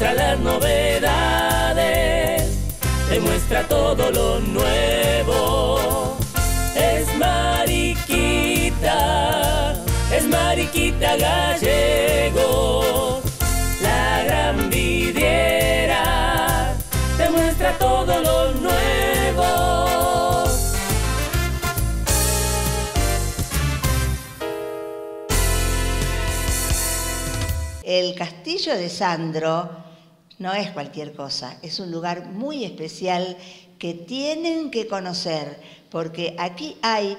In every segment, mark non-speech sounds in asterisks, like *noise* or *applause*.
muestra las novedades, te muestra todo lo nuevo. Es Mariquita, es Mariquita Gallego, la gran Vidiera te muestra todo lo nuevo. El castillo de Sandro no es cualquier cosa, es un lugar muy especial que tienen que conocer, porque aquí hay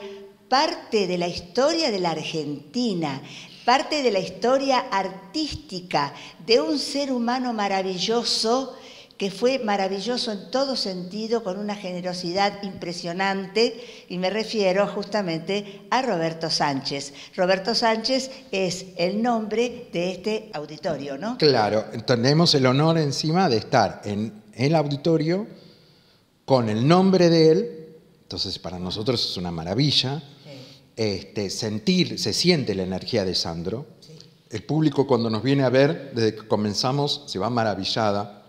parte de la historia de la Argentina, parte de la historia artística de un ser humano maravilloso que fue maravilloso en todo sentido, con una generosidad impresionante, y me refiero justamente a Roberto Sánchez. Roberto Sánchez es el nombre de este auditorio, ¿no? Claro, tenemos el honor encima de estar en el auditorio con el nombre de él, entonces para nosotros es una maravilla. Este, sentir, se siente la energía de Sandro. El público cuando nos viene a ver, desde que comenzamos, se va maravillada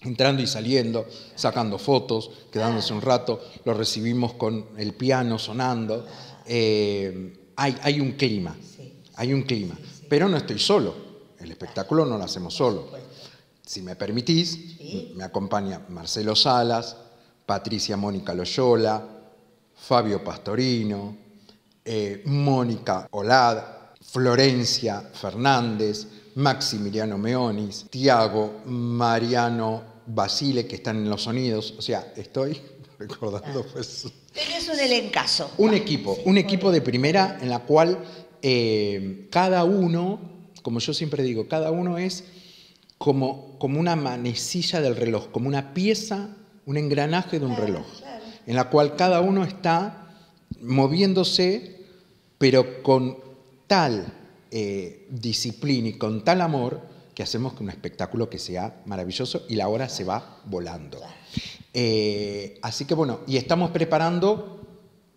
entrando y saliendo, sacando fotos, quedándose un rato, lo recibimos con el piano sonando. Eh, hay, un clima, hay un clima. Pero no estoy solo, el espectáculo no lo hacemos solo. Si me permitís, me acompaña Marcelo Salas, Patricia Mónica Loyola, Fabio Pastorino, eh, Mónica Olad, Florencia Fernández, Maximiliano Meonis, Tiago, Mariano Basile, que están en los sonidos. O sea, estoy *laughs* recordando ah. pues... un elencazo. Un equipo, un equipo de primera en la cual eh, cada uno, como yo siempre digo, cada uno es como, como una manecilla del reloj, como una pieza, un engranaje de un reloj, en la cual cada uno está moviéndose, pero con tal eh, disciplina y con tal amor que hacemos un espectáculo que sea maravilloso y la hora se va volando. Eh, así que bueno, y estamos preparando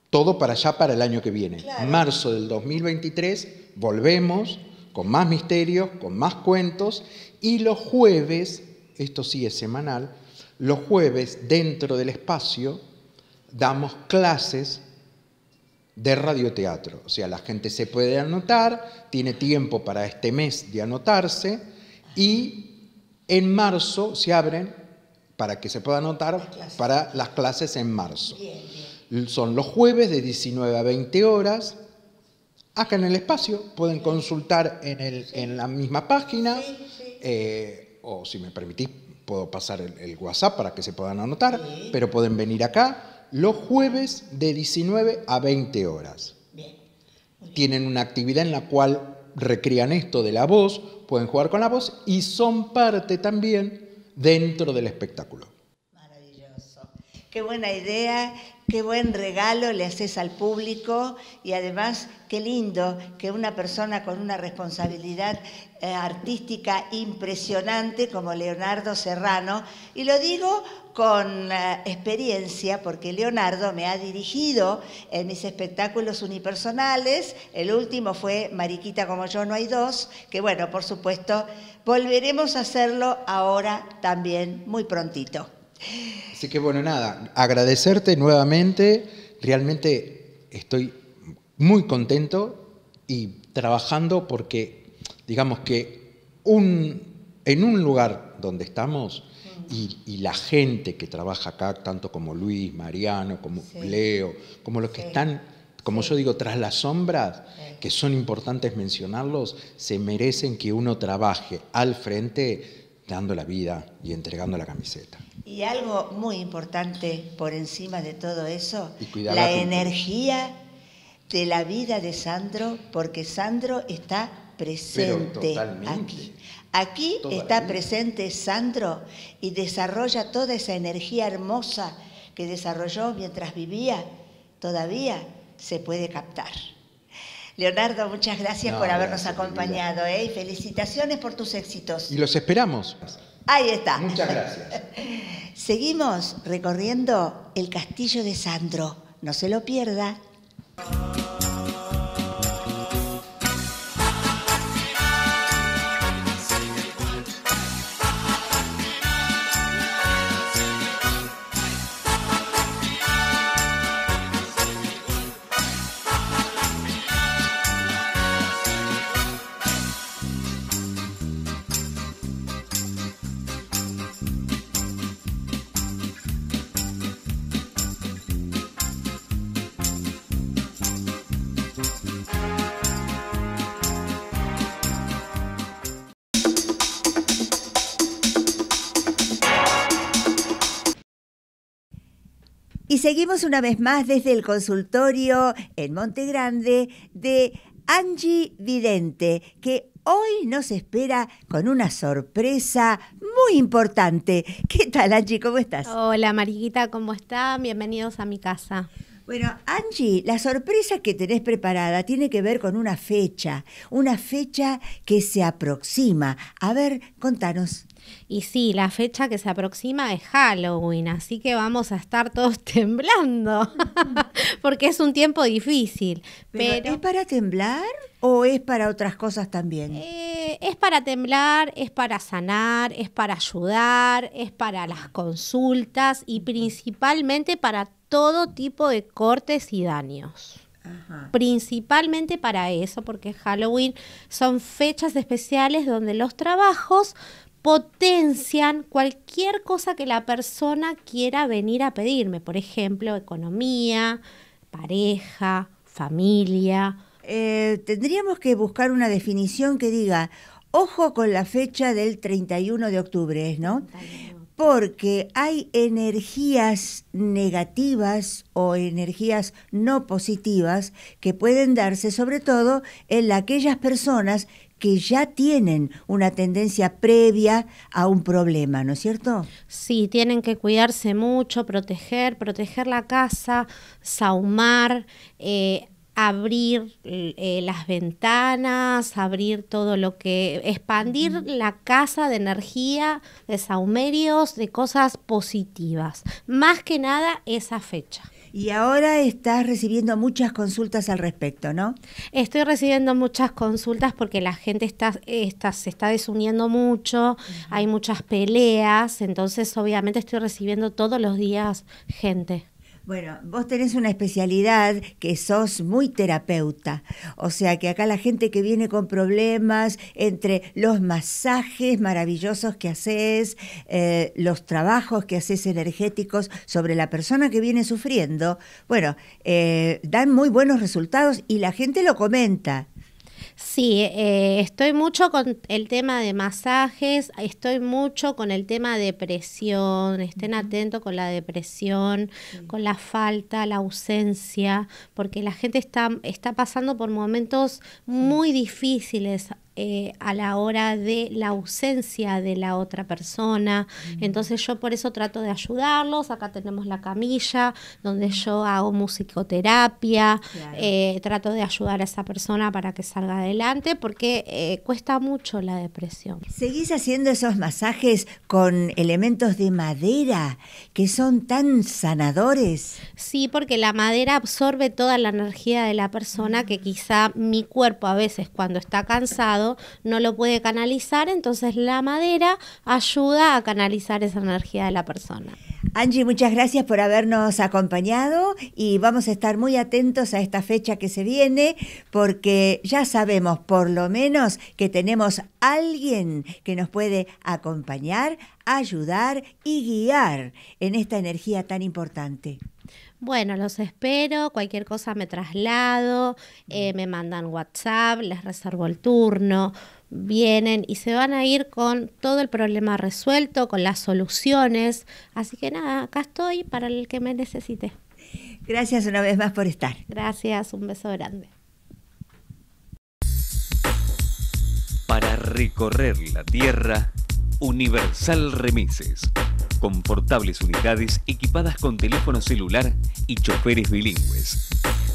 todo para allá, para el año que viene. en Marzo del 2023 volvemos con más misterios, con más cuentos y los jueves, esto sí es semanal, los jueves dentro del espacio damos clases de radioteatro. O sea, la gente se puede anotar, tiene tiempo para este mes de anotarse y en marzo se abren para que se pueda anotar para las clases en marzo. Son los jueves de 19 a 20 horas. Acá en el espacio pueden consultar en, la misma página eh, o si me permitís puedo pasar el, el, WhatsApp para que se puedan anotar, pero pueden venir acá los jueves de 19 a 20 horas. Bien. Tienen una actividad en la cual recrían esto de la voz, pueden jugar con la voz y son parte también dentro del espectáculo. Maravilloso. Qué buena idea Qué buen regalo le haces al público y además qué lindo que una persona con una responsabilidad eh, artística impresionante como Leonardo Serrano, y lo digo con eh, experiencia porque Leonardo me ha dirigido en mis espectáculos unipersonales, el último fue Mariquita como yo no hay dos, que bueno, por supuesto, volveremos a hacerlo ahora también muy prontito. Así que bueno, nada, agradecerte nuevamente. Realmente estoy muy contento y trabajando porque, digamos que un, en un lugar donde estamos y, la gente que trabaja acá, tanto como Luis, Mariano, como Leo, como los que están como yo digo, tras las sombras, que son importantes mencionarlos, se merecen que uno trabaje al frente dando la vida y entregando la camiseta. Y algo muy importante por encima de todo eso, la energía de la vida de Sandro, porque Sandro está presente aquí. Aquí está presente Sandro y desarrolla toda esa energía hermosa que desarrolló mientras vivía, todavía se puede captar. Leonardo, muchas gracias por habernos acompañado ¿eh? y felicitaciones por tus éxitos. Y los esperamos. Ahí está. Muchas *laughs* gracias. Seguimos recorriendo el castillo de Sandro. No se lo pierda. seguimos una vez más desde el consultorio en Monte Grande de Angie Vidente, que hoy nos espera con una sorpresa muy importante. ¿Qué tal, Angie? ¿Cómo estás? Hola, Mariquita, ¿cómo están? Bienvenidos a mi casa. Bueno, Angie, la sorpresa que tenés preparada tiene que ver con una fecha, una fecha que se aproxima. A ver, contanos. Y sí, la fecha que se aproxima es Halloween, así que vamos a estar todos *laughs* temblando, *laughs* porque es un tiempo difícil. Pero, ¿Es para temblar o es para otras cosas también? Eh, es para temblar, es para sanar, es para ayudar, es para las consultas y principalmente para todo tipo de cortes y daños. Principalmente para eso, porque Halloween son fechas especiales donde los trabajos potencian cualquier cosa que la persona quiera venir a pedirme, por ejemplo, economía, pareja, familia. Eh, tendríamos que buscar una definición que diga, ojo con la fecha del 31 de octubre, ¿no? Porque hay energías negativas o energías no positivas que pueden darse sobre todo en aquellas personas que ya tienen una tendencia previa a un problema, ¿no es cierto? Sí, tienen que cuidarse mucho, proteger, proteger la casa, saumar, eh, abrir eh, las ventanas, abrir todo lo que, expandir la casa de energía, de saumerios, de cosas positivas. Más que nada esa fecha. Y ahora estás recibiendo muchas consultas al respecto, ¿no? Estoy recibiendo muchas consultas porque la gente está, está se está desuniendo mucho, hay muchas peleas, entonces obviamente estoy recibiendo todos los días gente. Bueno, vos tenés una especialidad que sos muy terapeuta, o sea que acá la gente que viene con problemas entre los masajes maravillosos que haces, eh, los trabajos que haces energéticos sobre la persona que viene sufriendo, bueno, eh, dan muy buenos resultados y la gente lo comenta. Sí, eh, estoy mucho con el tema de masajes, estoy mucho con el tema de depresión, estén atentos con la depresión, con la falta, la ausencia, porque la gente está, está pasando por momentos muy difíciles eh, a la hora de la ausencia de la otra persona. Mm. Entonces yo por eso trato de ayudarlos. Acá tenemos la camilla donde mm. yo hago musicoterapia, eh, trato de ayudar a esa persona para que salga adelante porque eh, cuesta mucho la depresión. ¿Seguís haciendo esos masajes con elementos de madera que son tan sanadores? Sí, porque la madera absorbe toda la energía de la persona mm. que quizá mi cuerpo a veces cuando está cansado, no lo puede canalizar, entonces la madera ayuda a canalizar esa energía de la persona. Angie, muchas gracias por habernos acompañado y vamos a estar muy atentos a esta fecha que se viene porque ya sabemos por lo menos que tenemos alguien que nos puede acompañar, ayudar y guiar en esta energía tan importante. Bueno, los espero, cualquier cosa me traslado, eh, me mandan WhatsApp, les reservo el turno, vienen y se van a ir con todo el problema resuelto, con las soluciones. Así que nada, acá estoy para el que me necesite. Gracias una vez más por estar. Gracias, un beso grande. Para recorrer la tierra, Universal Remises confortables unidades equipadas con teléfono celular y choferes bilingües.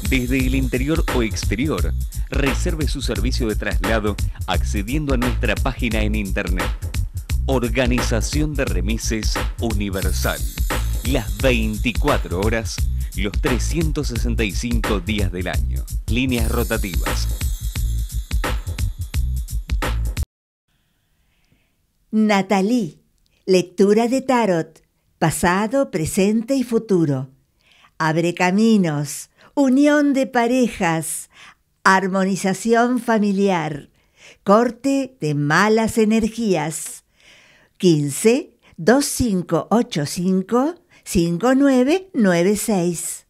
Desde el interior o exterior, reserve su servicio de traslado accediendo a nuestra página en internet. Organización de Remises Universal. Las 24 horas, los 365 días del año. Líneas rotativas. Natalie Lectura de tarot, pasado, presente y futuro. Abre caminos, unión de parejas, armonización familiar, corte de malas energías. 15 2585 5996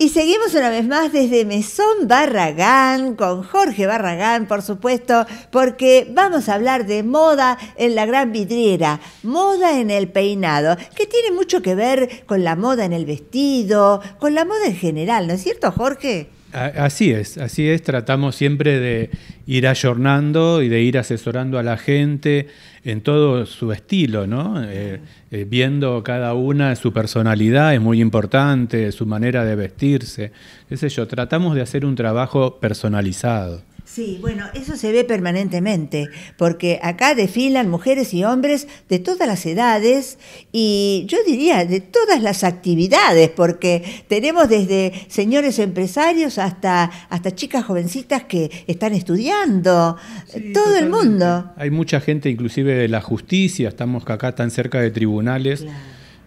Y seguimos una vez más desde Mesón Barragán, con Jorge Barragán, por supuesto, porque vamos a hablar de moda en la gran vidriera, moda en el peinado, que tiene mucho que ver con la moda en el vestido, con la moda en general, ¿no es cierto, Jorge? Así es, así es. Tratamos siempre de ir ayornando y de ir asesorando a la gente en todo su estilo, ¿no? Eh, eh, viendo cada una su personalidad es muy importante, su manera de vestirse, es sé Tratamos de hacer un trabajo personalizado. Sí, bueno, eso se ve permanentemente, porque acá desfilan mujeres y hombres de todas las edades y yo diría de todas las actividades, porque tenemos desde señores empresarios hasta, hasta chicas jovencitas que están estudiando, todo el mundo. Hay mucha gente, inclusive de la justicia, estamos acá tan cerca de tribunales,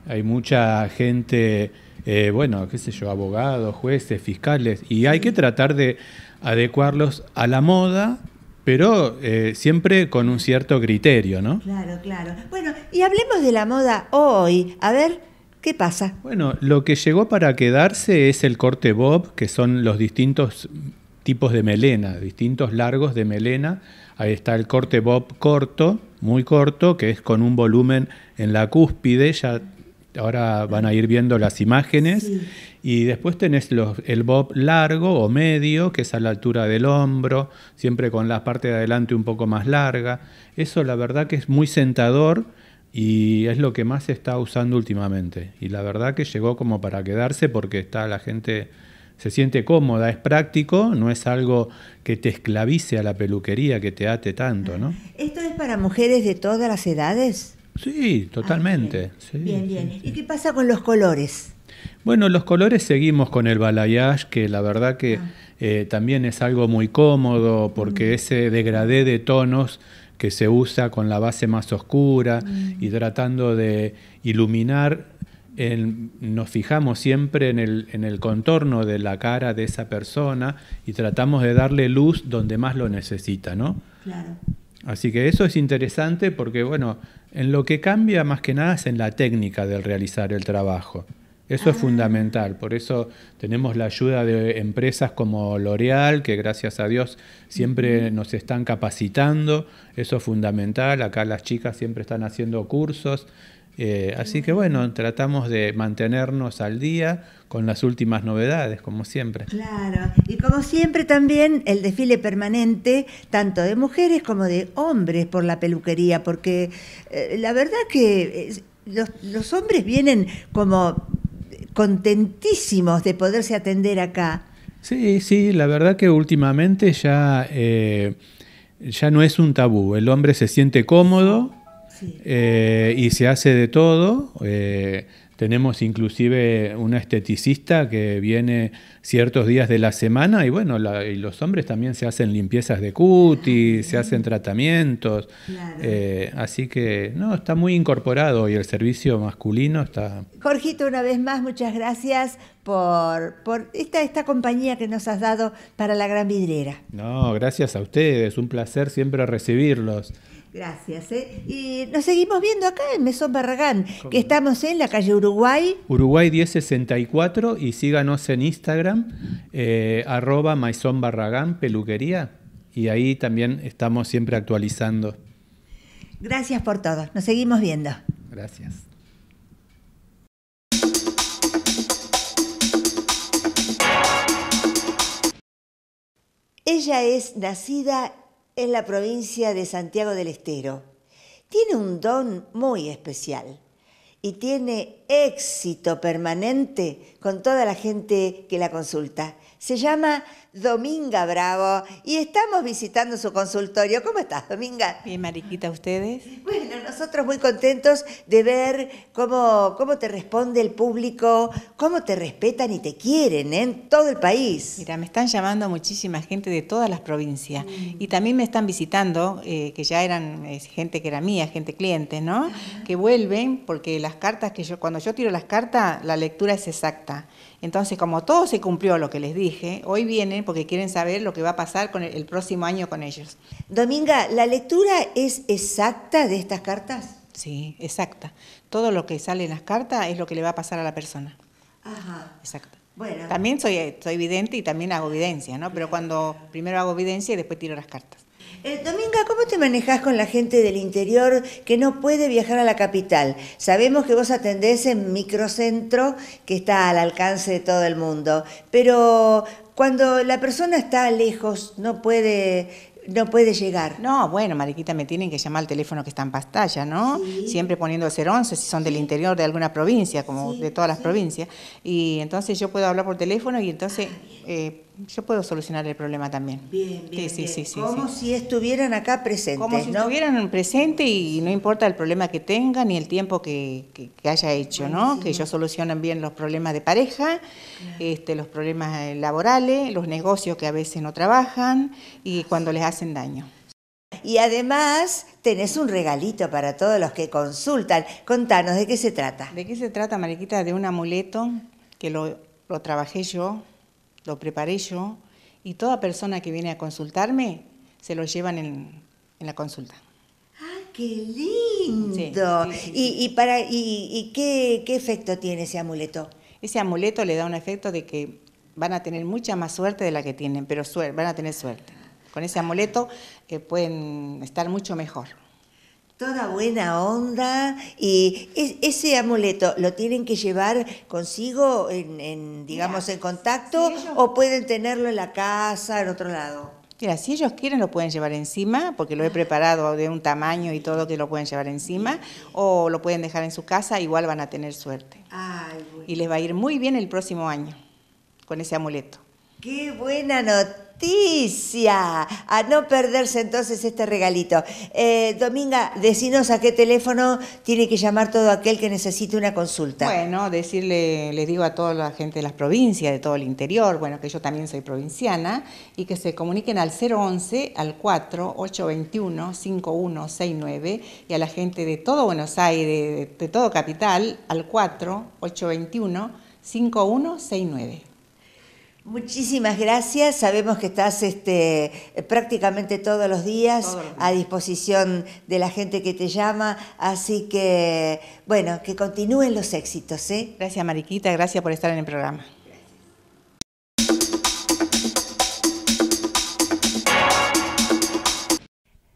hay mucha gente eh, bueno, qué sé yo, abogados, jueces, fiscales, y hay que tratar de adecuarlos a la moda, pero eh, siempre con un cierto criterio, ¿no? Claro, claro. Bueno, y hablemos de la moda hoy. A ver, ¿qué pasa? Bueno, lo que llegó para quedarse es el corte bob, que son los distintos tipos de melena, distintos largos de melena. Ahí está el corte bob corto, muy corto, que es con un volumen en la cúspide, ya Ahora van a ir viendo las imágenes. Y después tenés el bob largo o medio, que es a la altura del hombro, siempre con la parte de adelante un poco más larga. Eso la verdad que es muy sentador y es lo que más se está usando últimamente. Y la verdad que llegó como para quedarse porque está la gente se siente cómoda, es práctico, no es algo que te esclavice a la peluquería, que te ate tanto, ¿no? ¿Esto es para mujeres de todas las edades? Sí, totalmente. Ah, bien. bien, ¿Y qué pasa con los colores? Bueno, los colores seguimos con el balayage, que la verdad que ah. eh, también es algo muy cómodo, porque mm. ese degradé de tonos que se usa con la base más oscura y mm. tratando de iluminar, nos fijamos siempre en el, en el contorno de la cara de esa persona y tratamos de darle luz donde más lo necesita, ¿no? Claro. Así que eso es interesante porque, bueno, en lo que cambia más que nada es en la técnica del realizar el trabajo. Eso es ah. fundamental, por eso tenemos la ayuda de empresas como L'Oreal, que gracias a Dios siempre nos están capacitando, eso es fundamental, acá las chicas siempre están haciendo cursos, eh, así que bueno, mm. tratamos de mantenernos al día con las últimas novedades, como siempre. Claro, y como siempre también el desfile permanente, tanto de mujeres como de hombres por la peluquería, porque eh, la verdad que los, hombres vienen como contentísimos de poderse atender acá. Sí, sí, la verdad que últimamente ya, eh, ya no es un tabú. El hombre se siente cómodo eh, y se hace de todo. Eh, tenemos inclusive una esteticista que viene ciertos días de la semana y bueno, y los hombres también se hacen limpiezas de cutis, ah. se hacen tratamientos. Eh, así que no, está muy incorporado y el servicio masculino está... Jorgito, una vez más, muchas gracias por, por esta, esta compañía que nos has dado para la Gran Vidriera. No, gracias a ustedes, un placer siempre recibirlos. Gracias. Eh. Y nos seguimos viendo acá en Mesón Barragán, que estamos en la calle Uruguay. Uruguay 1064 y síganos en Instagram, eh, arroba Maison Barragán Peluquería. Y ahí también estamos siempre actualizando. Gracias por todo. Nos seguimos viendo. Gracias. Ella es nacida en la provincia de Santiago del Estero. Tiene un don muy especial y tiene éxito permanente con toda la gente que la consulta. Se llama Dominga Bravo y estamos visitando su consultorio. ¿Cómo estás, Dominga? Bien, Mariquita, ¿ustedes? nosotros muy contentos de ver cómo, cómo te responde el público, cómo te respetan y te quieren en todo el país. Mira, me están llamando muchísima gente de todas las provincias y también me están visitando, eh, que ya eran gente que era mía, gente cliente, ¿no? Que vuelven porque las cartas que yo, cuando yo tiro las cartas, la lectura es exacta. Entonces, como todo se cumplió lo que les dije, hoy vienen porque quieren saber lo que va a pasar con el, próximo año con ellos. Dominga, ¿la lectura es exacta de estas cartas? Sí, exacta. Todo lo que sale en las cartas es lo que le va a pasar a la persona. Ajá. Exacto. Bueno. También soy, soy vidente y también hago evidencia, ¿no? Pero cuando primero hago evidencia y después tiro las cartas. Eh, Dominga, ¿cómo te manejas con la gente del interior que no puede viajar a la capital? Sabemos que vos atendés en microcentro que está al alcance de todo el mundo, pero cuando la persona está lejos, no puede no puede llegar. No, bueno, Mariquita, me tienen que llamar al teléfono que está en pantalla, ¿no? Siempre poniendo el 011 si son del interior de alguna provincia, como de todas las provincias. Y entonces yo puedo hablar por teléfono y entonces ah, yo puedo solucionar el problema también. Bien, bien. Como si estuvieran acá presentes. Como si estuvieran presente y no importa el problema que tengan ni el tiempo que, haya hecho, ¿no? Que ellos solucionan bien los problemas de pareja, este, los problemas eh, laborales, los negocios que a veces no trabajan y cuando les hacen daño. Y además tenés un regalito para todos los que consultan. Contanos, ¿de qué se trata? ¿De qué se trata, Mariquita? De un amuleto que lo trabajé yo lo preparé yo y toda persona que viene a consultarme se lo llevan en, en la consulta. ¡Ah, qué lindo! ¿Y, y, para, y, y qué, efecto tiene ese amuleto? Ese amuleto le da un efecto de que van a tener mucha más suerte de la que tienen, pero suerte, van a tener suerte. Con ese amuleto eh, pueden estar mucho mejor toda buena onda y ese amuleto lo tienen que llevar consigo en, digamos en contacto o pueden tenerlo en la casa en otro lado Mira, si ellos quieren lo pueden llevar encima, porque lo he preparado de un tamaño y todo que lo pueden llevar encima, o lo pueden dejar en su casa, igual van a tener suerte. Y les va a ir muy bien el próximo año con ese amuleto. Qué buena noticia justicia. A no perderse entonces este regalito. Eh, Dominga, decinos a qué teléfono tiene que llamar todo aquel que necesite una consulta. Bueno, decirle, les digo a toda la gente de las provincias, de todo el interior, bueno, que yo también soy provinciana, y que se comuniquen al 011 al 4821 5169 y a la gente de todo Buenos Aires, de, todo Capital, al 4821 5169. Muchísimas gracias. Sabemos que estás este, prácticamente todos los, días a disposición de la gente que te llama. Así que, bueno, que continúen los éxitos. ¿eh? Gracias, Mariquita. Gracias por estar en el programa.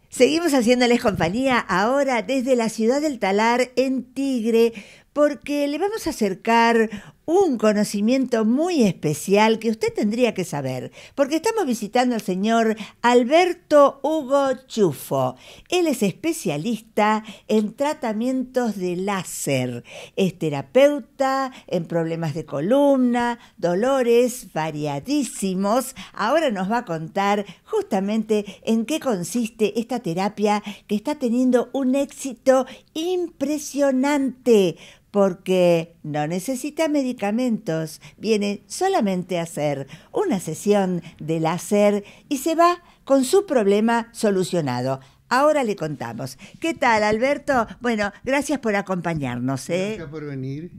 Seguimos haciéndoles compañía ahora desde la ciudad del Talar en Tigre porque le vamos a acercar un conocimiento muy especial que usted tendría que saber, porque estamos visitando al señor Alberto Hugo Chufo. Él es especialista en tratamientos de láser, es terapeuta en problemas de columna, dolores variadísimos. Ahora nos va a contar justamente en qué consiste esta terapia que está teniendo un éxito impresionante porque no necesita medicamentos, viene solamente a hacer una sesión de láser y se va con su problema solucionado. Ahora le contamos. ¿Qué tal, Alberto? Bueno, gracias por acompañarnos. ¿eh? Gracias por venir.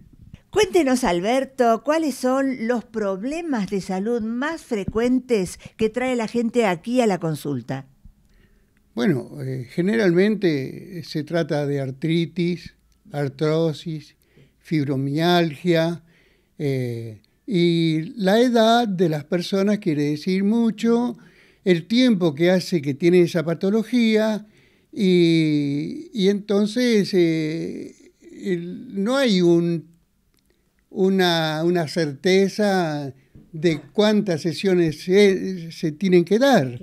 Cuéntenos, Alberto, cuáles son los problemas de salud más frecuentes que trae la gente aquí a la consulta. Bueno, eh, generalmente se trata de artritis, artrosis, fibromialgia. Eh, y la edad de las personas quiere decir mucho, el tiempo que hace que tienen esa patología y, entonces eh, no hay una, certeza de cuántas sesiones se, tienen que dar.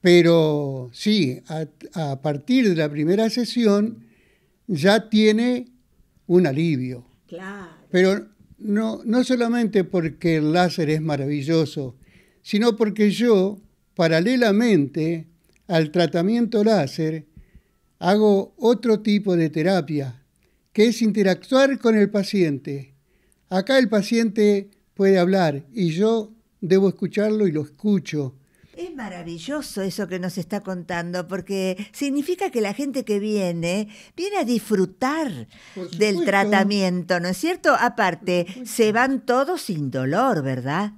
Pero sí, a partir de la primera sesión ya tiene un alivio. Pero no solamente porque el láser es maravilloso, sino porque yo, paralelamente al tratamiento láser, hago otro tipo de terapia, que es interactuar con el paciente. Acá el paciente puede hablar y yo debo escucharlo y lo escucho. Es maravilloso eso que nos está contando, porque significa que la gente que viene viene a disfrutar del tratamiento, ¿no es cierto? Aparte, se van todos sin dolor, ¿verdad?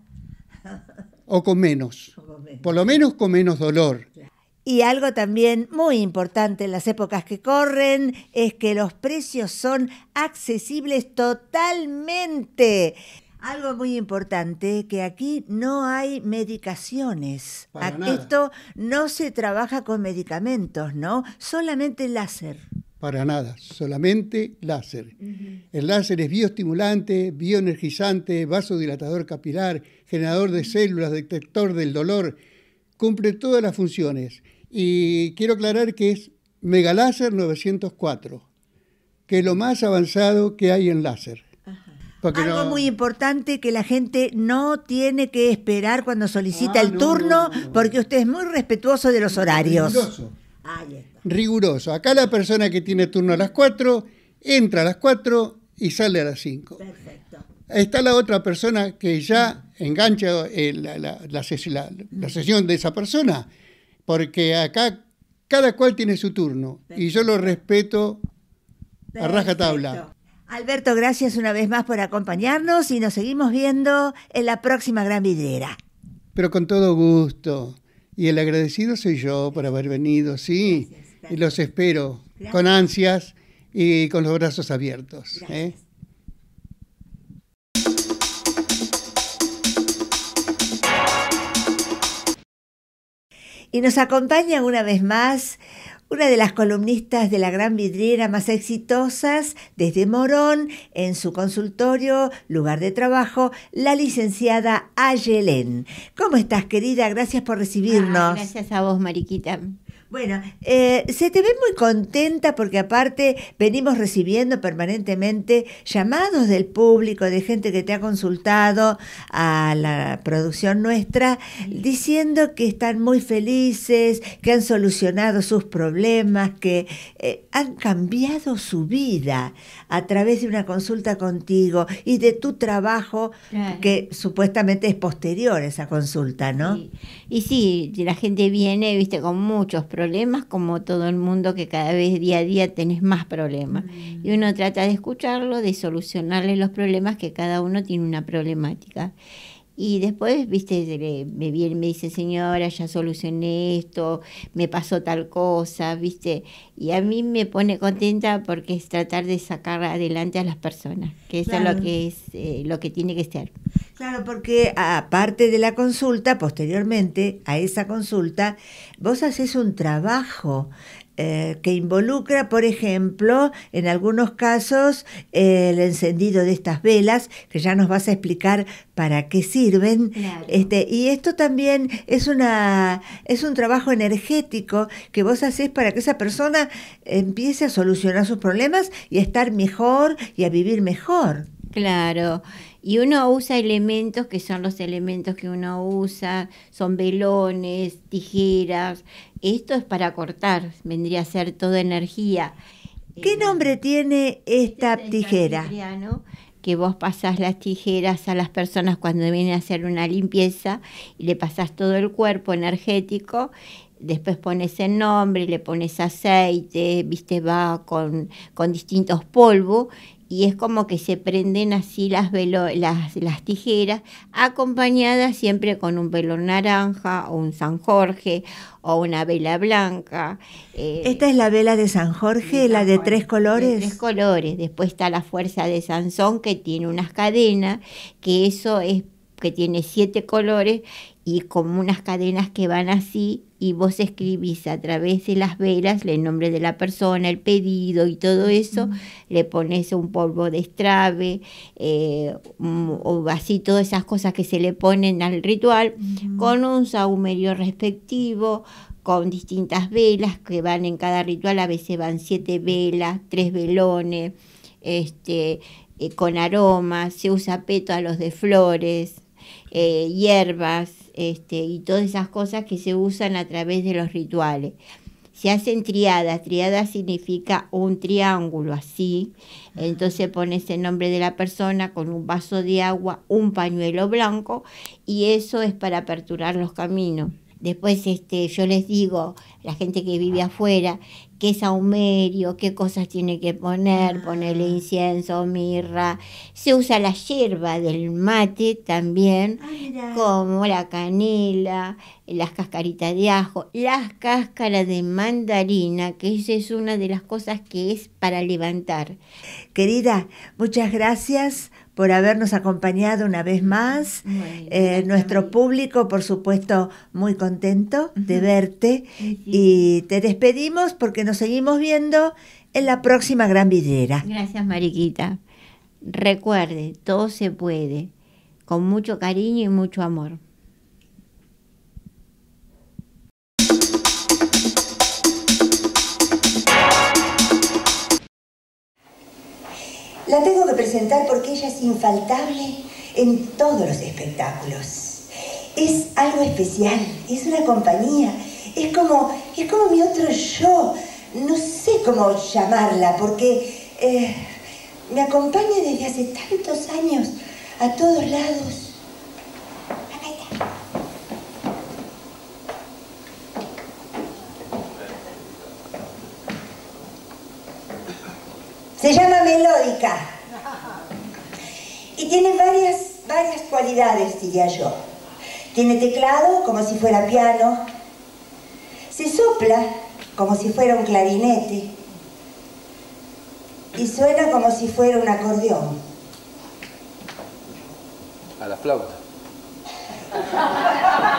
O con menos. Por lo menos con menos dolor. Y algo también muy importante en las épocas que corren es que los precios son accesibles totalmente. Algo muy importante, que aquí no hay medicaciones. Esto no se trabaja con medicamentos, ¿no? Solamente láser. Para nada, solamente láser. El láser es bioestimulante, bioenergizante, vasodilatador capilar, generador de células, detector del dolor, cumple todas las funciones. Y quiero aclarar que es Megaláser 904, que es lo más avanzado que hay en láser. Algo muy importante que la gente no tiene que esperar cuando solicita ah, el turno, porque usted es muy respetuoso de los horarios. Riguroso. Riguroso. Acá la persona que tiene turno a las 4, entra a las 4 y sale a las 5. Perfecto. Está la otra persona que ya engancha eh, la, sesión de esa persona, porque acá cada cual tiene su turno y yo lo respeto a raja tabla. Alberto, gracias una vez más por acompañarnos y nos seguimos viendo en la próxima Gran Vidriera. Pero con todo gusto. Y el agradecido soy yo por haber venido, sí. Y los espero con ansias y con los brazos abiertos. ¿eh? Y nos acompaña una vez más una de las columnistas de la gran vidriera más exitosas desde Morón, en su consultorio, lugar de trabajo, la licenciada Ayelén. ¿Cómo estás, querida? Gracias por ah, recibirnos. gracias a vos, Mariquita. Bueno, eh, se te ve muy contenta porque aparte venimos recibiendo permanentemente llamados del público, de gente que te ha consultado a la producción nuestra, diciendo que están muy felices, que han solucionado sus problemas, que eh, han cambiado su vida a través de una consulta contigo y de tu trabajo que supuestamente es posterior a esa consulta, ¿no? Y sí, la gente viene, viste, con muchos problemas, como todo el mundo que cada vez día a día tenés más problemas. Mm. Y uno trata de escucharlo, de solucionarle los problemas que cada uno tiene una problemática. Y después, viste, me viene me dice, señora, ya solucioné esto, me pasó tal cosa, viste. Y a mí me pone contenta porque es tratar de sacar adelante a las personas, que eso es lo que es, eh, lo que tiene que ser. Claro, porque aparte de la consulta, posteriormente a esa consulta, vos haces un trabajo eh, que involucra, por ejemplo, en algunos casos, eh, el encendido de estas velas, que ya nos vas a explicar para qué sirven. Este, y esto también es, una, es un trabajo energético que vos haces para que esa persona empiece a solucionar sus problemas y a estar mejor y a vivir mejor. Claro, y uno usa elementos que son los elementos que uno usa, son velones, tijeras, esto es para cortar, vendría a ser toda energía. ¿Qué eh, nombre tiene esta este tijera? que vos pasás las tijeras a las personas cuando vienen a hacer una limpieza y le pasás todo el cuerpo energético, después pones el nombre, le pones aceite, viste, va con, con distintos polvos y es como que se prenden así las, las, tijeras, acompañadas siempre con un velo naranja o un San Jorge o una vela blanca. Eh, Esta es la vela de San Jorge, la de tres colores. De tres colores. Después está la fuerza de Sansón que tiene unas cadenas, que eso es que tiene siete colores y como unas cadenas que van así y vos escribís a través de las velas el nombre de la persona, el pedido y todo eso, le pones un polvo de estrave eh, mm, o así todas esas cosas que se le ponen al ritual con un saumerio respectivo, con distintas velas que van en cada ritual, a veces van siete velas, tres velones, este, eh, con aromas, se usa pétalos de flores eh, hierbas este, y todas esas cosas que se usan a través de los rituales. Se hacen triadas, triada significa un triángulo así, entonces pones el nombre de la persona con un vaso de agua, un pañuelo blanco y eso es para aperturar los caminos. Después este, yo les digo, la gente que vive afuera, qué saumerio, qué cosas tiene que poner, ponerle ah. incienso, mirra. Se usa la hierba del mate también, ah, como la canela, las cascaritas de ajo, las cáscaras de mandarina, que esa es una de las cosas que es para levantar. Querida, muchas gracias por habernos acompañado una vez más. Eh, nuestro público, por supuesto, muy contento de verte. Y te despedimos porque nos seguimos viendo en la próxima Gran Vidriera. Gracias, Mariquita. Recuerde, todo se puede, con mucho cariño y mucho amor. La tengo que presentar porque ella es infaltable en todos los espectáculos. Es algo especial, es una compañía, es como, es como mi otro yo. No sé cómo llamarla porque eh, me acompaña desde hace tantos años a todos lados. Se llama melódica. Y tiene varias, varias cualidades, diría yo. Tiene teclado, como si fuera piano. Se sopla, como si fuera un clarinete. Y suena como si fuera un acordeón. A la flauta. *laughs*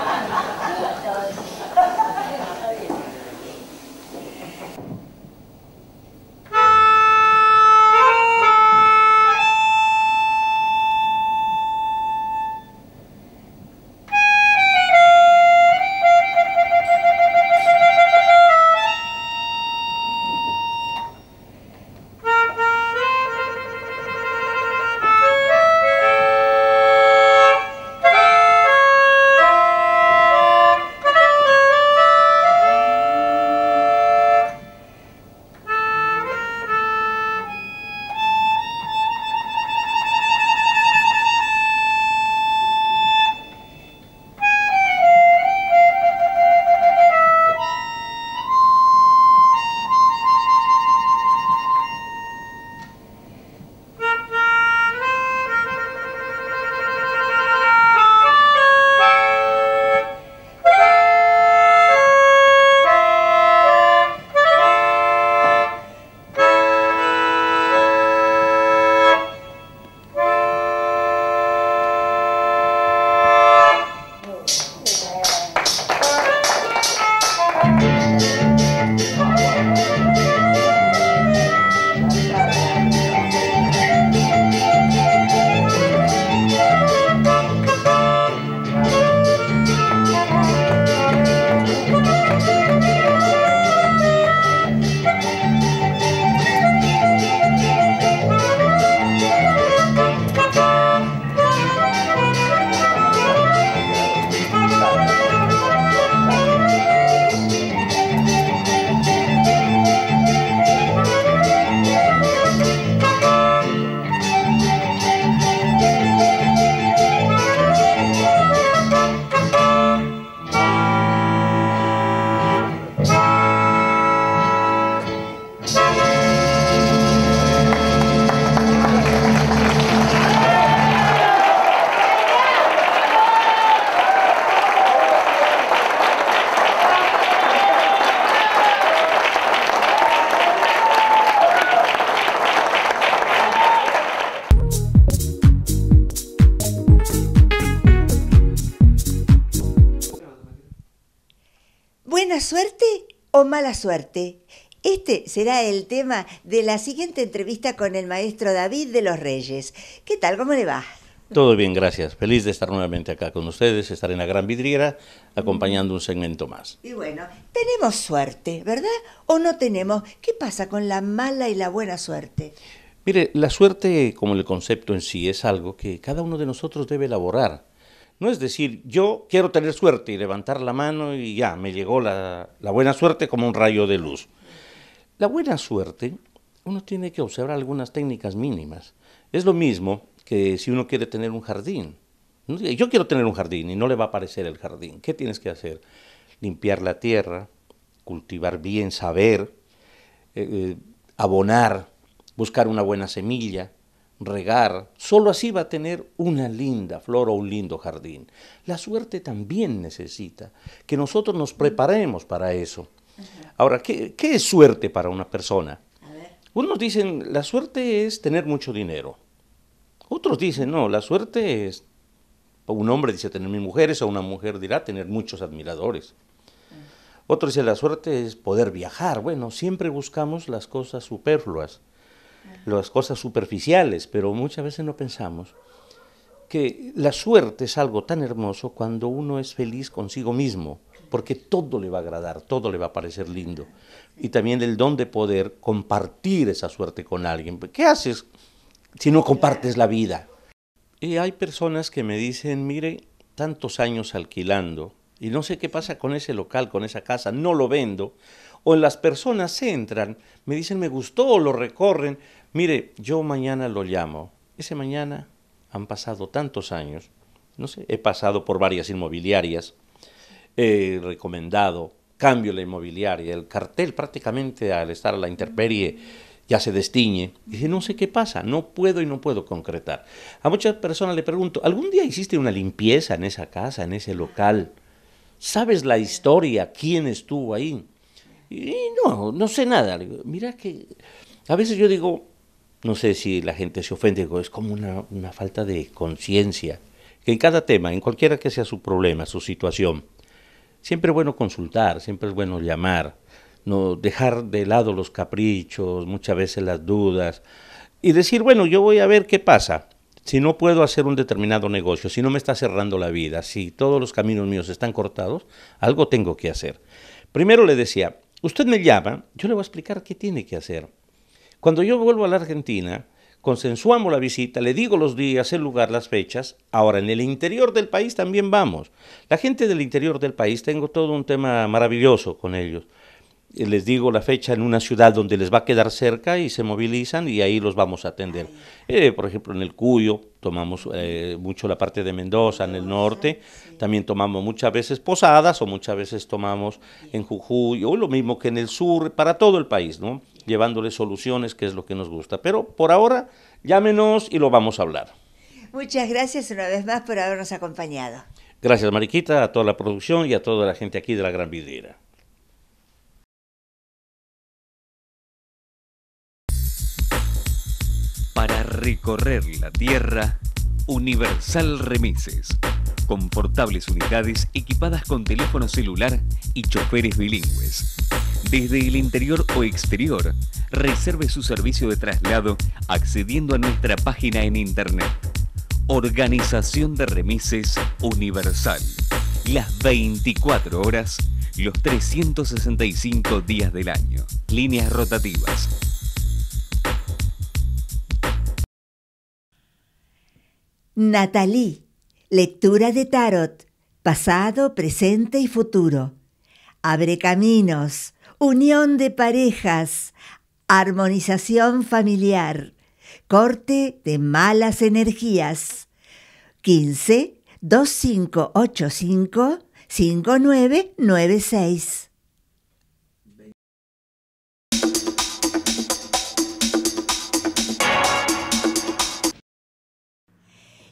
suerte. Este será el tema de la siguiente entrevista con el maestro David de los Reyes. ¿Qué tal? ¿Cómo le va? Todo bien, gracias. Feliz de estar nuevamente acá con ustedes, estar en la Gran Vidriera, acompañando un segmento más. Y bueno, tenemos suerte, ¿verdad? ¿O no tenemos? ¿Qué pasa con la mala y la buena suerte? Mire, la suerte, como el concepto en sí, es algo que cada uno de nosotros debe elaborar no es decir, yo quiero tener suerte y levantar la mano y ya, me llegó la, buena suerte como un rayo de luz. La buena suerte, uno tiene que observar algunas técnicas mínimas. Es lo mismo que si uno quiere tener un jardín. Yo quiero tener un jardín y no le va a aparecer el jardín. ¿Qué tienes que hacer? Limpiar la tierra, cultivar bien, saber, eh, eh, abonar, buscar una buena semilla, regar, solo así va a tener una linda flor o un lindo jardín. La suerte también necesita que nosotros nos preparemos para eso. Ahora, ¿qué, es suerte para una persona? Unos dicen, la suerte es tener mucho dinero. Otros dicen, no, la suerte es, un hombre dice tener mil mujeres, o una mujer dirá tener muchos admiradores. Otros dicen, la suerte es poder viajar. Bueno, siempre buscamos las cosas superfluas las cosas superficiales, pero muchas veces no pensamos que la suerte es algo tan hermoso cuando uno es feliz consigo mismo, porque todo le va a agradar, todo le va a parecer lindo. Y también el don de poder compartir esa suerte con alguien. ¿Qué haces si no compartes la vida? Y hay personas que me dicen, mire, tantos años alquilando, y no sé qué pasa con ese local, con esa casa, no lo vendo, o las personas entran, me dicen me gustó, lo recorren, mire, yo mañana lo llamo. Ese mañana han pasado tantos años, no sé, he pasado por varias inmobiliarias, he recomendado, cambio la inmobiliaria, el cartel prácticamente al estar a la interperie ya se destiñe. Dice, no sé qué pasa, no puedo y no puedo concretar. A muchas personas le pregunto, ¿algún día hiciste una limpieza en esa casa, en ese local? ¿Sabes la historia? ¿Quién estuvo ahí? Y no, no sé nada. Mira que a veces yo digo, no sé si la gente se ofende, digo, es como una, una falta de conciencia. Que en cada tema, en cualquiera que sea su problema, su situación, siempre es bueno consultar, siempre es bueno llamar, no dejar de lado los caprichos, muchas veces las dudas, y decir, bueno, yo voy a ver qué pasa. Si no puedo hacer un determinado negocio, si no me está cerrando la vida, si todos los caminos míos están cortados, algo tengo que hacer. Primero le decía, Usted me llama, yo le voy a explicar qué tiene que hacer. Cuando yo vuelvo a la Argentina, consensuamos la visita, le digo los días, el lugar, las fechas. Ahora, en el interior del país también vamos. La gente del interior del país, tengo todo un tema maravilloso con ellos. Eh, les digo la fecha en una ciudad donde les va a quedar cerca y se movilizan y ahí los vamos a atender. Eh, por ejemplo, en el Cuyo, tomamos eh, mucho la parte de Mendoza, en el norte, también tomamos muchas veces posadas o muchas veces tomamos en Jujuy o lo mismo que en el sur, para todo el país, ¿no? Llevándole soluciones, que es lo que nos gusta. Pero por ahora, llámenos y lo vamos a hablar. Muchas gracias una vez más por habernos acompañado. Gracias Mariquita, a toda la producción y a toda la gente aquí de la Gran Vidriera. Recorrer la Tierra, Universal Remises. Confortables unidades equipadas con teléfono celular y choferes bilingües. Desde el interior o exterior, reserve su servicio de traslado accediendo a nuestra página en internet. Organización de Remises Universal. Las 24 horas, los 365 días del año. Líneas rotativas Natalie, lectura de tarot, pasado, presente y futuro. Abre caminos, unión de parejas, armonización familiar, corte de malas energías. 15 2585 5996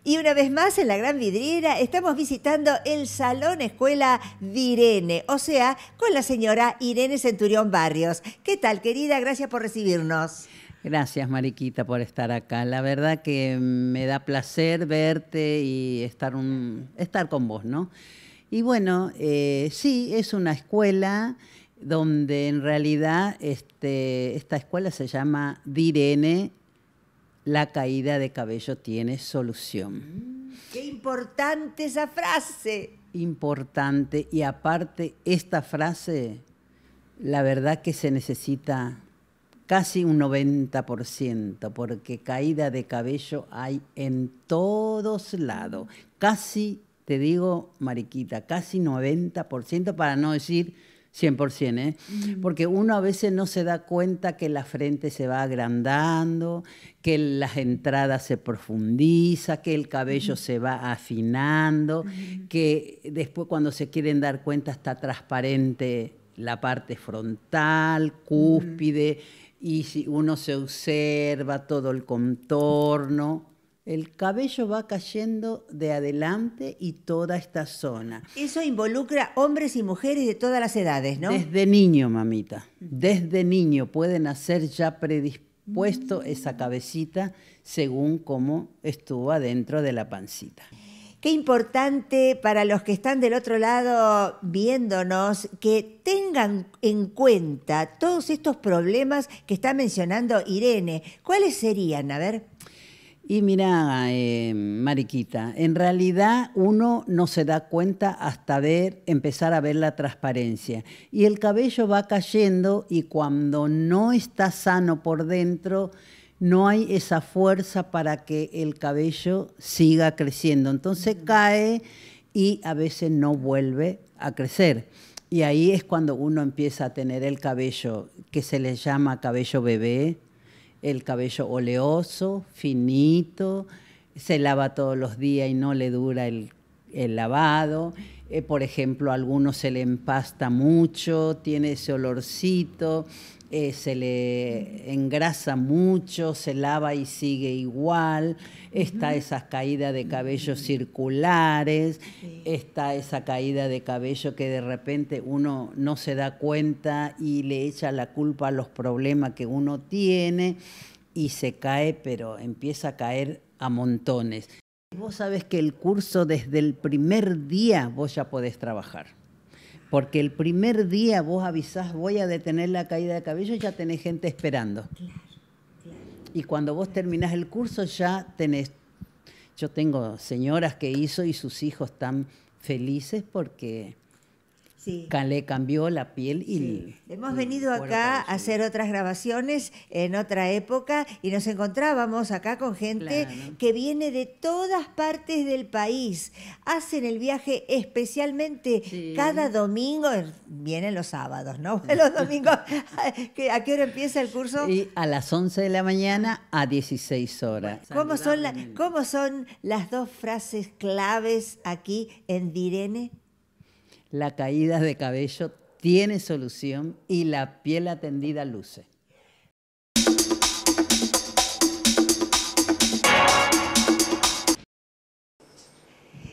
Y una vez más en la Gran Vidriera estamos visitando el Salón Escuela Virene, o sea, con la señora Irene Centurión Barrios. ¿Qué tal, querida? Gracias por recibirnos. Gracias, Mariquita, por estar acá. La verdad que mm, me da placer verte y estar, un, estar con vos, ¿no? Y bueno, eh, sí, es una escuela donde en realidad este, esta escuela se llama Direne la caída de cabello tiene solución. Mm, qué importante esa frase. Importante. Y aparte, esta frase, la verdad que se necesita casi un 90%, porque caída de cabello hay en todos lados. Casi, te digo, Mariquita, casi 90%, para no decir 100%, ¿eh? porque uno a veces no se da cuenta que la frente se va agrandando, que las entradas se profundizan, que el cabello se va afinando, que después cuando se quieren dar cuenta está transparente la parte frontal, cúspide, y si uno se observa todo el contorno. El cabello va cayendo de adelante y toda esta zona. Eso involucra hombres y mujeres de todas las edades, ¿no? Desde niño, mamita. Desde niño pueden hacer ya predispuesto mm. esa cabecita según cómo estuvo adentro de la pancita. Qué importante para los que están del otro lado viéndonos que tengan en cuenta todos estos problemas que está mencionando Irene. ¿Cuáles serían? A ver. Y mira, eh, Mariquita, en realidad uno no se da cuenta hasta ver, empezar a ver la transparencia. Y el cabello va cayendo y cuando no está sano por dentro, no hay esa fuerza para que el cabello siga creciendo. Entonces cae y a veces no vuelve a crecer. Y ahí es cuando uno empieza a tener el cabello que se le llama cabello bebé, el cabello oleoso, finito, se lava todos los días y no le dura el, lavado. Eh, por ejemplo, a algunos se le empasta mucho, tiene ese olorcito, eh, se le engrasa mucho, se lava y sigue igual, está esa caída de cabellos circulares, está esa caída de cabello que de repente uno no se da cuenta y le echa la culpa a los problemas que uno tiene y se cae, pero empieza a caer a montones. Vos sabés que el curso desde el primer día vos ya podés trabajar. Porque el primer día vos avisás, voy a detener la caída de cabello, ya tenés gente esperando. claro. Y cuando vos terminás el curso, ya tenés. Yo tengo señoras que hizo y sus hijos están felices porque le cambió la piel y... Hemos venido acá a hacer otras grabaciones en otra época y nos encontrábamos acá con gente que viene de todas partes del país. Hacen el viaje especialmente cada domingo, vienen los sábados, ¿no? *laughs* Los domingos, *laughs* ¿a qué hora empieza el curso? Y a las 11 de la mañana a 16 horas. ¿Cómo son, ¿Cómo son las dos frases claves aquí en Direne? la caída de cabello tiene solución y la piel atendida luce.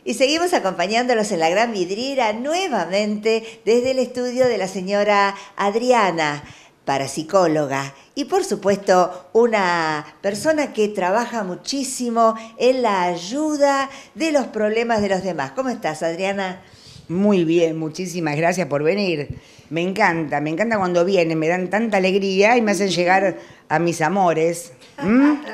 Y seguimos acompañándolos en la Gran Vidriera nuevamente desde el estudio de la señora Adriana, parapsicóloga y por supuesto una persona que trabaja muchísimo en la ayuda de los problemas de los demás. ¿Cómo estás, Adriana? Muy bien, muchísimas gracias por venir. Me encanta, me encanta cuando vienen, me dan tanta alegría y me hacen llegar a mis amores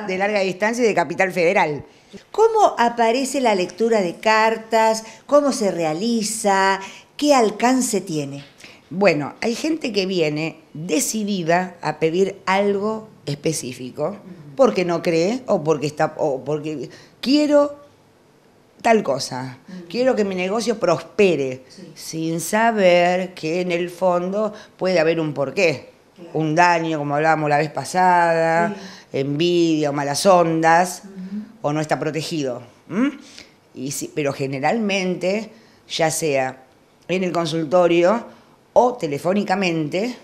de larga distancia y de Capital Federal. ¿Cómo aparece la lectura de cartas? ¿Cómo se realiza? ¿Qué alcance tiene? Bueno, hay gente que viene decidida a pedir algo específico porque no cree o porque está o porque quiero tal cosa, quiero que mi negocio prospere, sin saber que en el fondo puede haber un porqué, un daño, como hablábamos la vez pasada, envidia malas ondas, o no está protegido. pero generalmente, ya sea en el consultorio o telefónicamente,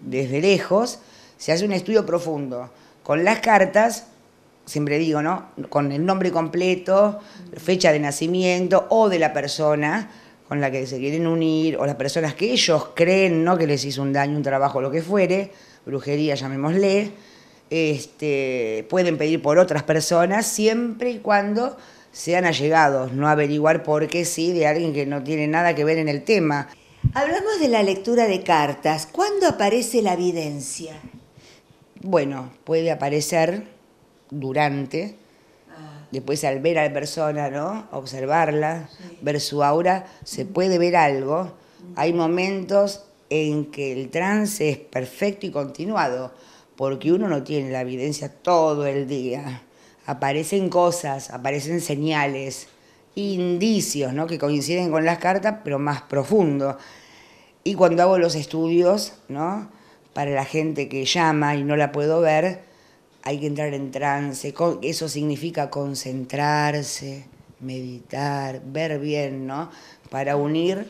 desde lejos, se hace un estudio profundo con las cartas siempre digo, ¿no? Con el nombre completo, fecha de nacimiento o de la persona con la que se quieren unir o las personas que ellos creen, ¿no? Que les hizo un daño, un trabajo, lo que fuere, brujería, llamémosle. Este, pueden pedir por otras personas siempre y cuando sean allegados, no averiguar por qué sí de alguien que no tiene nada que ver en el tema. Hablamos de la lectura de cartas. ¿Cuándo aparece la evidencia? Bueno, puede aparecer durante, ah. después al ver a la persona, ¿no? Observarla, ver su aura, se puede ver algo. Hay momentos en que el trance es perfecto y continuado, porque uno no tiene la evidencia todo el día. Aparecen cosas, aparecen señales, indicios, ¿no? Que coinciden con las cartas, pero más profundo. Y cuando hago los estudios, ¿no? Para la gente que llama y no la puedo ver, hay que entrar en trance, eso significa concentrarse, meditar, ver bien, ¿no? Para unir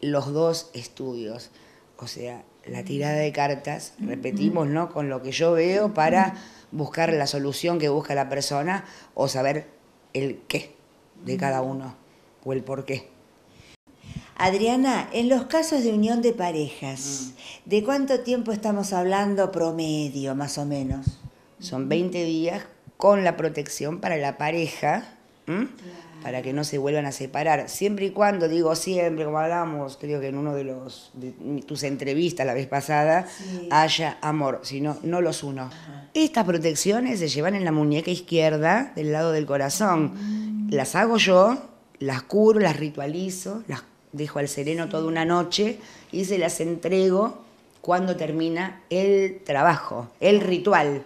los dos estudios. O sea, la tirada de cartas, repetimos, ¿no? Con lo que yo veo para buscar la solución que busca la persona o saber el qué de cada uno o el por qué. Adriana, en los casos de unión de parejas, mm. ¿de cuánto tiempo estamos hablando promedio, más o menos? Son 20 días con la protección para la pareja, para que no se vuelvan a separar. Siempre y cuando, digo siempre, como hablamos, creo que en uno de los tus entrevistas la vez pasada, haya amor, si no, no los uno. Estas protecciones se llevan en la muñeca izquierda del lado del corazón. Mm. Las hago yo, las curo, las ritualizo, las dejo al sereno toda una noche y se las entrego cuando termina el trabajo, el ritual.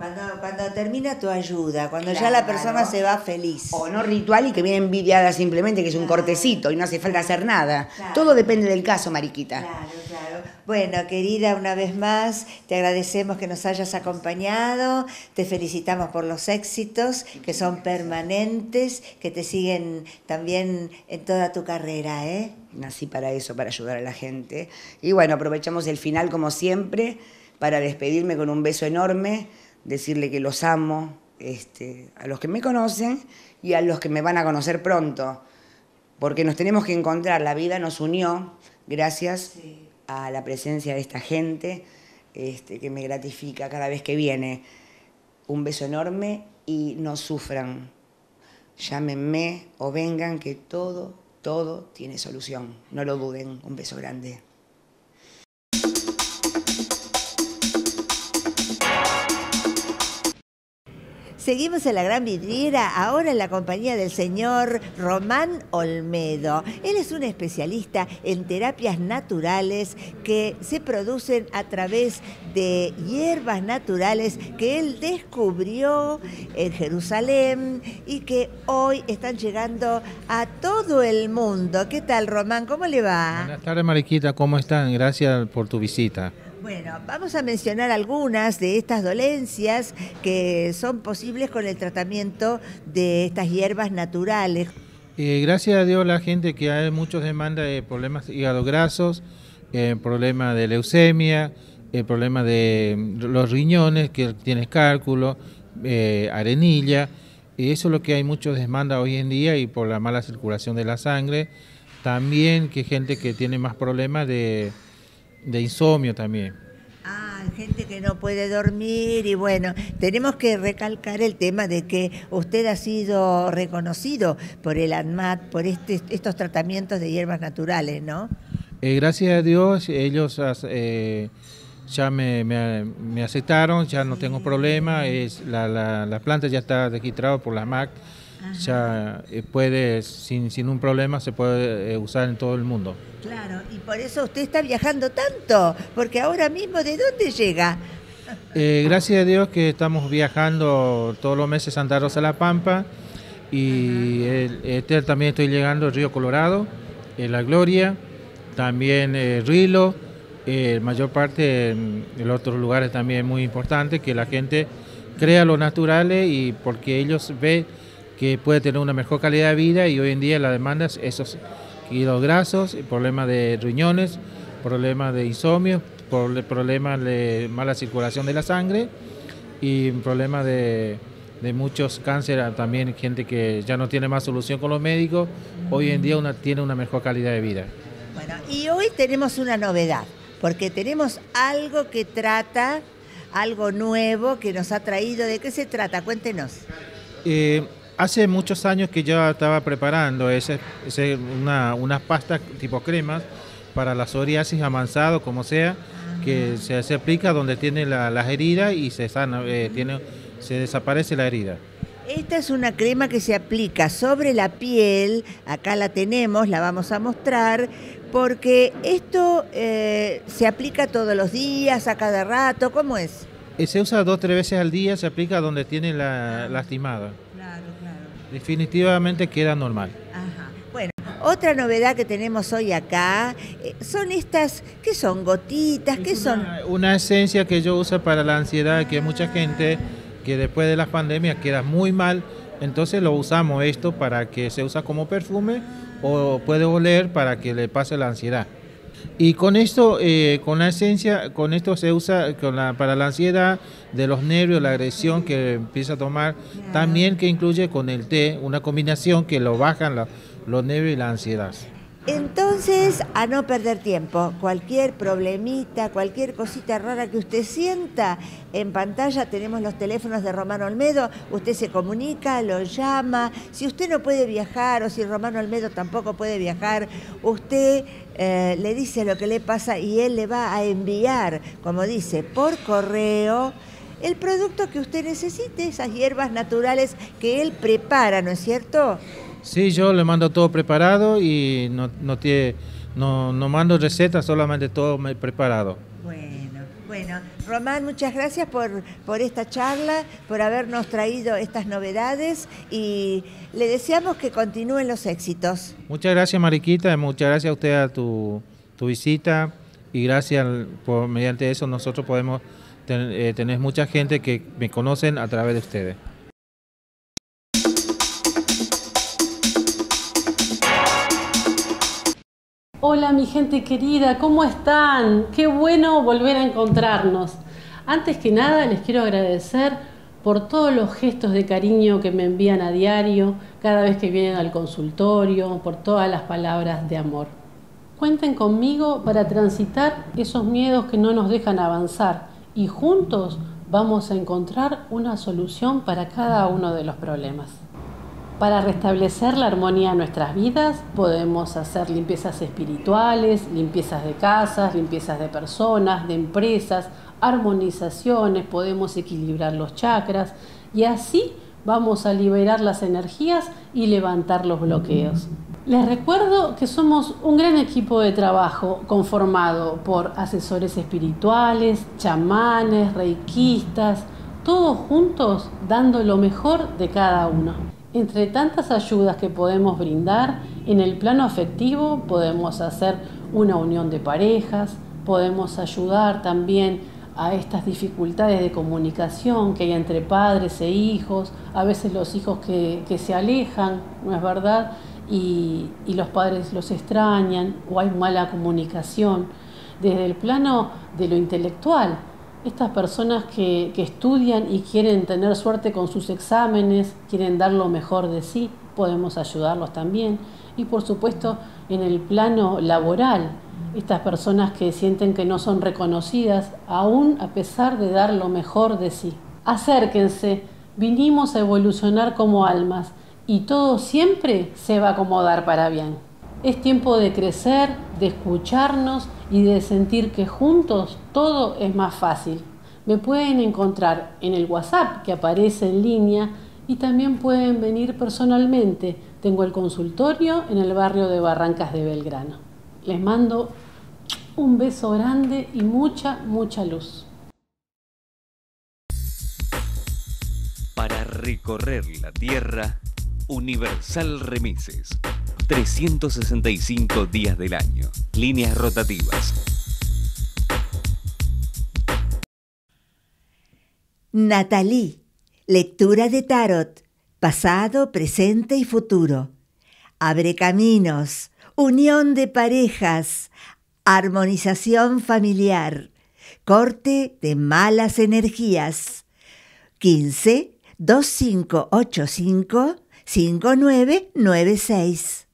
Cuando, cuando termina tu ayuda, cuando ya la persona se va feliz. O no ritual y que viene envidiada simplemente, que es un cortecito y no hace falta hacer nada. Todo depende del caso, Mariquita. Claro, claro. Bueno, querida, una vez más, te agradecemos que nos hayas acompañado, te felicitamos por los éxitos, que son permanentes, que te siguen también en toda tu carrera, ¿eh? Nací para eso, para ayudar a la gente. Y bueno, aprovechamos el final como siempre para despedirme con un beso enorme decirle que los amo, este, a los que me conocen y a los que me van a conocer pronto, porque nos tenemos que encontrar, la vida nos unió gracias a la presencia de esta gente este, que me gratifica cada vez que viene. Un beso enorme y no sufran. Llámenme o vengan que todo, todo tiene solución. No lo duden. Un beso grande. Seguimos en la gran vidriera, ahora en la compañía del señor Román Olmedo. Él es un especialista en terapias naturales que se producen a través de hierbas naturales que él descubrió en Jerusalén y que hoy están llegando a todo el mundo. ¿Qué tal, Román? ¿Cómo le va? Buenas tardes, Mariquita. ¿Cómo están? Gracias por tu visita. Bueno, vamos a mencionar algunas de estas dolencias que son posibles con el tratamiento de estas hierbas naturales. Eh, gracias a Dios la gente que hay muchos demandas de eh, problemas de hígado grasos, eh, problemas de leucemia, el eh, problema de mm, los riñones, que tienes cálculo, arenilla, eso es lo que hay muchos demanda hoy en día y por la mala circulación de la sangre. También que gente que tiene más problemas de de insomnio también. Ah, gente que no puede dormir y bueno, tenemos que recalcar el tema de que usted ha sido reconocido por el ANMAT, por este, estos tratamientos de hierbas naturales, ¿no? Eh, gracias a Dios, ellos eh, ya me, aceptaron, ya no tengo problema, es, la, planta ya está registrada por la MAC ya eh, puede, sin, un problema, se puede eh, usar en todo el mundo. Claro, y por eso usted está viajando tanto, porque ahora mismo, ¿de dónde llega? Eh, gracias a Dios que estamos viajando todos los meses Santa Rosa La Pampa y este, también estoy llegando al Río Colorado, en La Gloria, también Rilo, Rilo, mayor parte mm, en otros lugares también muy importante que la gente crea lo natural y porque ellos ven que puede tener una mejor calidad de vida y hoy en día la demanda es esos kilos grasos, problemas de riñones, problemas de insomnio, problemas de mala circulación de la sangre y problemas de, de muchos cánceres, también gente que ya no tiene más solución con los médicos, hoy en día una, tiene una mejor calidad de vida. Bueno, y hoy tenemos una novedad, porque tenemos algo que trata, algo nuevo que nos ha traído. ¿De qué se trata? Cuéntenos. Eh, hace muchos años que yo estaba preparando ese, una, unas pastas tipo cremas para la psoriasis avanzado, como sea, que se, aplica donde tiene la, las heridas y se sana, eh, tiene, se desaparece la herida. Esta es una crema que se aplica sobre la piel, acá la tenemos, la vamos a mostrar, porque esto eh, se aplica todos los días, a cada rato, ¿cómo es? Eh, se usa dos o tres veces al día, se aplica donde tiene la ah. lastimada. Definitivamente queda normal. Bueno, otra novedad que tenemos hoy acá eh, son estas, ¿qué son? ¿Gotitas? ¿Qué son? Una, esencia que yo uso para la ansiedad, que mucha gente ah. que después de las pandemias queda muy mal, entonces lo usamos esto para que se usa como perfume o puede oler para que le pase la ansiedad. Y con esto, eh, con la esencia, con esto se usa para la ansiedad de los nervios, la agresión que empieza a tomar, también que incluye con el té, una combinación que lo bajan los nervios y la ansiedad. Entonces, a no perder tiempo, cualquier problemita, cualquier cosita rara que usted sienta, en pantalla tenemos los teléfonos de Romano Olmedo, usted se comunica, lo llama, si usted no puede viajar o si Romano Olmedo tampoco puede viajar, usted eh, le dice lo que le pasa y él le va a enviar, como dice, por correo el producto que usted necesite, esas hierbas naturales que él prepara, ¿no es cierto? Sí, yo le mando todo preparado y no, no, tiene, no, mando recetas, solamente todo preparado. Bueno, bueno. Román, muchas gracias por, esta charla, por habernos traído estas novedades y le deseamos que continúen los éxitos. Muchas gracias, Mariquita, y muchas gracias a usted a tu, visita y gracias por mediante eso nosotros podemos eh, tener mucha gente que me conocen a través de ustedes. Hola mi gente querida, ¿cómo están? Qué bueno volver a encontrarnos. Antes que nada les quiero agradecer por todos los gestos de cariño que me envían a diario, cada vez que vienen al consultorio, por todas las palabras de amor. Cuenten conmigo para transitar esos miedos que no nos dejan avanzar y juntos vamos a encontrar una solución para cada uno de los problemas. Para restablecer la armonía en nuestras vidas podemos hacer limpiezas espirituales, limpiezas de casas, limpiezas de personas, de empresas, armonizaciones, podemos equilibrar los chakras y así vamos a liberar las energías y levantar los bloqueos. Les recuerdo que somos un gran equipo de trabajo conformado por asesores espirituales, chamanes, reikistas, todos juntos dando lo mejor de cada uno. Entre tantas ayudas que podemos brindar, en el plano afectivo podemos hacer una unión de parejas, podemos ayudar también a estas dificultades de comunicación que hay entre padres e hijos, a veces los hijos que, se alejan, ¿no es verdad? y los padres los extrañan o hay mala comunicación. Desde el plano de lo intelectual, estas personas que, estudian y quieren tener suerte con sus exámenes, quieren dar lo mejor de sí, podemos ayudarlos también. Y por supuesto, en el plano laboral, estas personas que sienten que no son reconocidas, aún a pesar de dar lo mejor de sí. Acérquense, vinimos a evolucionar como almas y todo siempre se va a acomodar para bien. Es tiempo de crecer, de escucharnos y de sentir que juntos todo es más fácil. Me pueden encontrar en el WhatsApp que aparece en línea y también pueden venir personalmente. Tengo el consultorio en el barrio de Barrancas de Belgrano. Les mando un beso grande y mucha, mucha luz. Para recorrer la tierra, Universal Remises 365 días del año. Líneas rotativas. Natalie, lectura de tarot, pasado, presente y futuro. Abre caminos, unión de parejas, armonización familiar, corte de malas energías. 15 2585 5996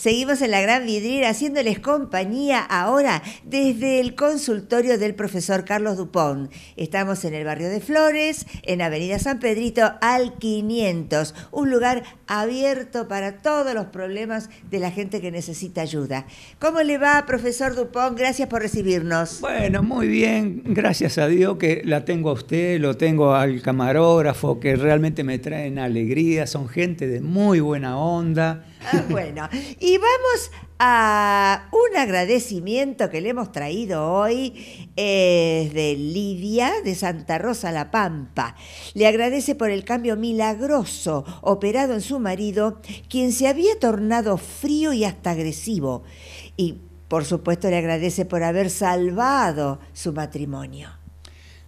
Seguimos en la gran vidriera haciéndoles compañía ahora desde el consultorio del profesor Carlos Dupont. Estamos en el barrio de Flores, en Avenida San Pedrito al 500, un lugar abierto para todos los problemas de la gente que necesita ayuda. ¿Cómo le va, profesor Dupont? Gracias por recibirnos. Bueno, muy bien, gracias a Dios que la tengo a usted, lo tengo al camarógrafo, que realmente me traen alegría, son gente de muy buena onda Ah, bueno, y vamos a un agradecimiento que le hemos traído hoy es eh, de Lidia de Santa Rosa La Pampa. Le agradece por el cambio milagroso operado en su marido, quien se había tornado frío y hasta agresivo. Y por supuesto le agradece por haber salvado su matrimonio.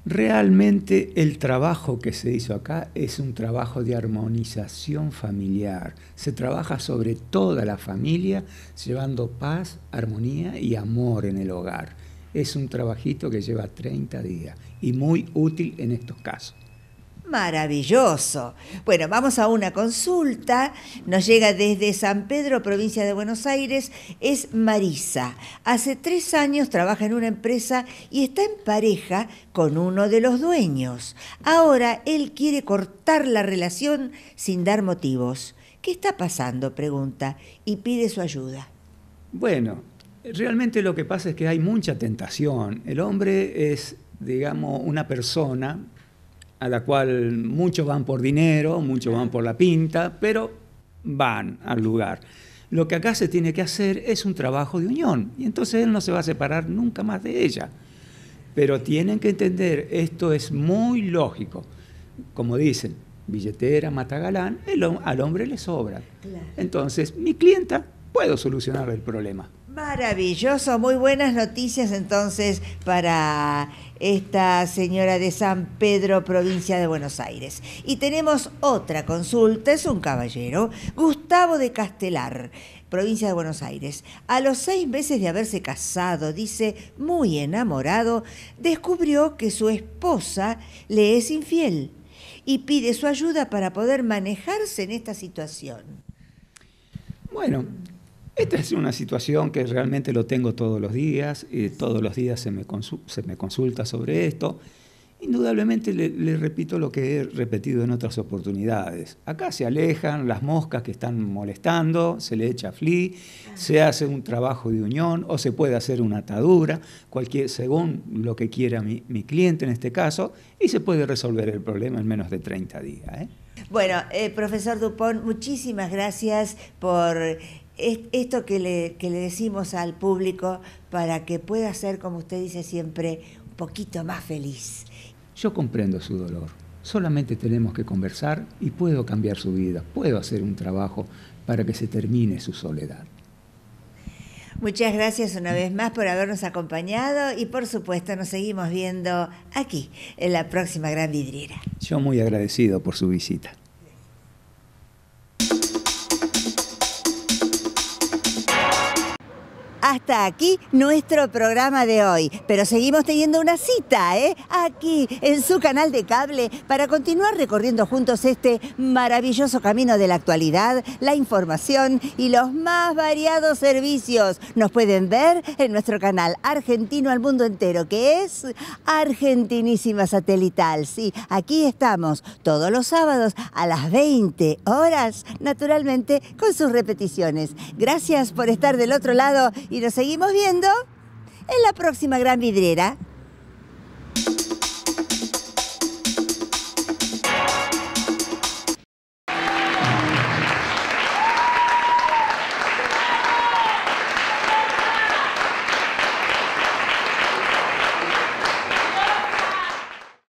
Realmente el trabajo que se hizo acá es un trabajo de armonización familiar. Se trabaja sobre toda la familia, llevando paz, armonía y amor en el hogar. Es un trabajito que lleva 30 días y muy útil en estos casos. Maravilloso. Bueno, vamos a una consulta. Nos llega desde San Pedro, provincia de Buenos Aires. Es Marisa. Hace tres años trabaja en una empresa y está en pareja con uno de los dueños. Ahora él quiere cortar la relación sin dar motivos. ¿Qué está pasando? pregunta y pide su ayuda. Bueno, realmente lo que pasa es que hay mucha tentación. El hombre es, digamos, una persona a la cual muchos van por dinero, muchos van por la pinta, pero van al lugar. Lo que acá se tiene que hacer es un trabajo de unión y entonces él no se va a separar nunca más de ella. Pero tienen que entender, esto es muy lógico. Como dicen, billetera, matagalán, el, al hombre le sobra. Entonces, mi clienta, puedo solucionar el problema. Maravilloso, muy buenas noticias entonces para esta señora de San Pedro, provincia de Buenos Aires. Y tenemos otra consulta, es un caballero, Gustavo de Castelar provincia de Buenos Aires. A los seis meses de haberse casado, dice, muy enamorado, descubrió que su esposa le es infiel y pide su ayuda para poder manejarse en esta situación. Bueno, esta es una situación que realmente lo tengo todos los días, y eh, todos los días se me, consulta sobre esto. Indudablemente le, repito lo que he repetido en otras oportunidades. Acá se alejan las moscas que están molestando, se le echa fli, se hace un trabajo de unión o se puede hacer una atadura, cualquier, según lo que quiera mi, cliente en este caso, y se puede resolver el problema en menos de 30 días. ¿eh? Bueno, eh, profesor Dupont, muchísimas gracias por esto que le, le decimos al público para que pueda ser, como usted dice siempre, un poquito más feliz. Yo comprendo su dolor. Solamente tenemos que conversar y puedo cambiar su vida, puedo hacer un trabajo para que se termine su soledad. Muchas gracias una vez más por habernos acompañado y por supuesto nos seguimos viendo aquí en la próxima Gran Vidriera. Yo muy agradecido por su visita. Hasta aquí nuestro programa de hoy, pero seguimos teniendo una cita, ¿eh? Aquí, en su canal de cable, para continuar recorriendo juntos este maravilloso camino de la actualidad, la información y los más variados servicios. Nos pueden ver en nuestro canal Argentino al Mundo Entero, que es Argentinísima Satelital. Sí, aquí estamos todos los sábados a las 20 horas, naturalmente con sus repeticiones. Gracias por estar del otro lado y nos seguimos viendo en la próxima gran vidriera.